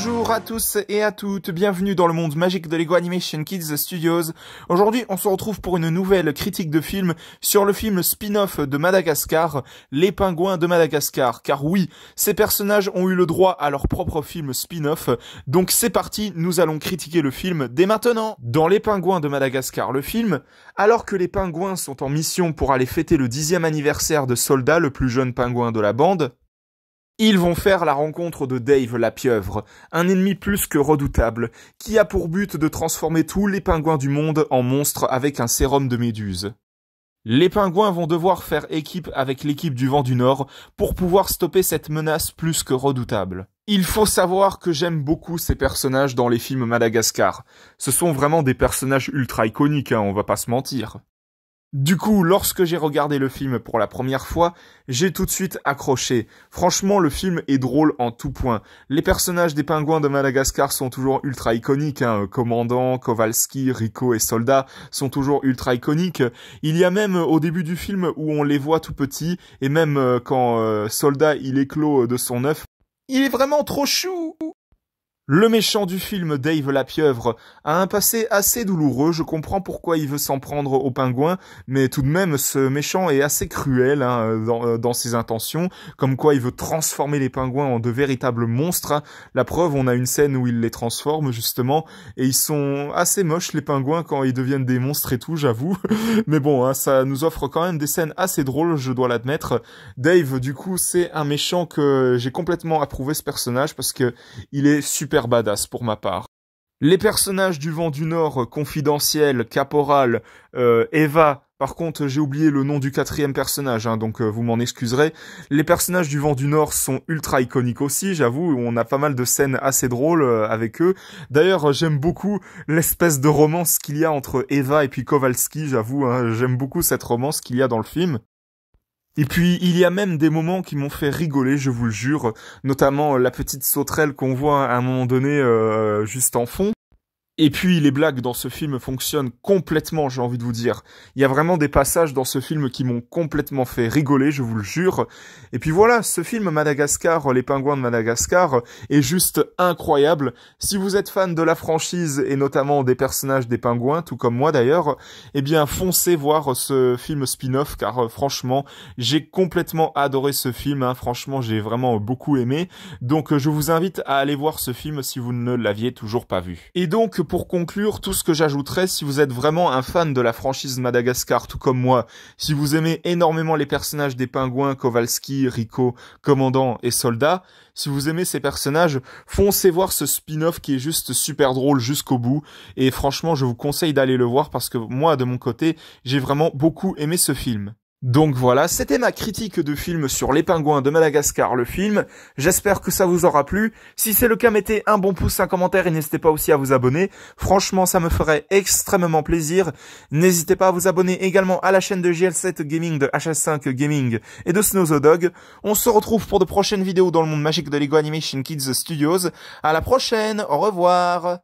Bonjour à tous et à toutes, bienvenue dans le monde magique de Lego Animation Kids Studios. Aujourd'hui, on se retrouve pour une nouvelle critique de film sur le film spin-off de Madagascar, Les Pingouins de Madagascar. Car oui, ces personnages ont eu le droit à leur propre film spin-off, donc c'est parti, nous allons critiquer le film dès maintenant. Dans Les Pingouins de Madagascar, le film, alors que les pingouins sont en mission pour aller fêter le dixième anniversaire de Soldat, le plus jeune pingouin de la bande, ils vont faire la rencontre de Dave la pieuvre, un ennemi plus que redoutable, qui a pour but de transformer tous les pingouins du monde en monstres avec un sérum de méduse. Les pingouins vont devoir faire équipe avec l'équipe du vent du Nord pour pouvoir stopper cette menace plus que redoutable. Il faut savoir que j'aime beaucoup ces personnages dans les films Madagascar. Ce sont vraiment des personnages ultra iconiques, hein, on va pas se mentir. Du coup, lorsque j'ai regardé le film pour la première fois, j'ai tout de suite accroché. Franchement, le film est drôle en tout point. Les personnages des pingouins de Madagascar sont toujours ultra iconiques. Hein. Commandant, Kowalski, Rico et Soldat sont toujours ultra iconiques. Il y a même euh, au début du film où on les voit tout petits, et même euh, quand euh, Soldat il éclot de son œuf, il est vraiment trop chou le méchant du film, Dave la pieuvre a un passé assez douloureux, je comprends pourquoi il veut s'en prendre aux pingouins mais tout de même, ce méchant est assez cruel hein, euh, dans, ses intentions, comme quoi il veut transformer les pingouins en de véritables monstres. Hein. La preuve, on a une scène où il les transforme, justement, et ils sont assez moches, les pingouins, quand ils deviennent des monstres et tout, j'avoue. Mais bon, hein, ça nous offre quand même des scènes assez drôles, je dois l'admettre. Dave, du coup, c'est un méchant que j'ai complètement approuvé ce personnage, parce que il est super badass pour ma part. Les personnages du vent du Nord, euh, Confidentiel, Caporal, euh, Eva, par contre j'ai oublié le nom du quatrième personnage, hein, donc euh, vous m'en excuserez. Les personnages du vent du Nord sont ultra iconiques aussi, j'avoue, on a pas mal de scènes assez drôles avec eux. D'ailleurs j'aime beaucoup l'espèce de romance qu'il y a entre Eva et puis Kowalski, j'avoue, hein, j'aime beaucoup cette romance qu'il y a dans le film. Et puis il y a même des moments qui m'ont fait rigoler, je vous le jure, notamment euh, la petite sauterelle qu'on voit à un moment donné euh, juste en fond. Et puis les blagues dans ce film fonctionnent complètement, j'ai envie de vous dire. Il y a vraiment des passages dans ce film qui m'ont complètement fait rigoler, je vous le jure. Et puis voilà, ce film Madagascar, les pingouins de Madagascar, est juste incroyable. Si vous êtes fan de la franchise et notamment des personnages des pingouins, tout comme moi d'ailleurs, eh bien foncez voir ce film spin-off car euh, franchement, j'ai complètement adoré ce film. Hein. Franchement, j'ai vraiment beaucoup aimé. Donc euh, je vous invite à aller voir ce film si vous ne l'aviez toujours pas vu. Et donc pour conclure, tout ce que j'ajouterais, si vous êtes vraiment un fan de la franchise Madagascar, tout comme moi, si vous aimez énormément les personnages des pingouins, Kowalski, Rico, commandant et soldat, si vous aimez ces personnages, foncez voir ce spin-off qui est juste super drôle jusqu'au bout. Et franchement, je vous conseille d'aller le voir parce que moi, de mon côté, j'ai vraiment beaucoup aimé ce film. Donc voilà, c'était ma critique de film sur les pingouins de Madagascar, le film. J'espère que ça vous aura plu. Si c'est le cas, mettez un bon pouce, un commentaire et n'hésitez pas aussi à vous abonner. Franchement, ça me ferait extrêmement plaisir. N'hésitez pas à vous abonner également à la chaîne de GL7 Gaming, de HS5 Gaming et de Snow the Dog. On se retrouve pour de prochaines vidéos dans le monde magique de Lego Animation Kids Studios. À la prochaine, au revoir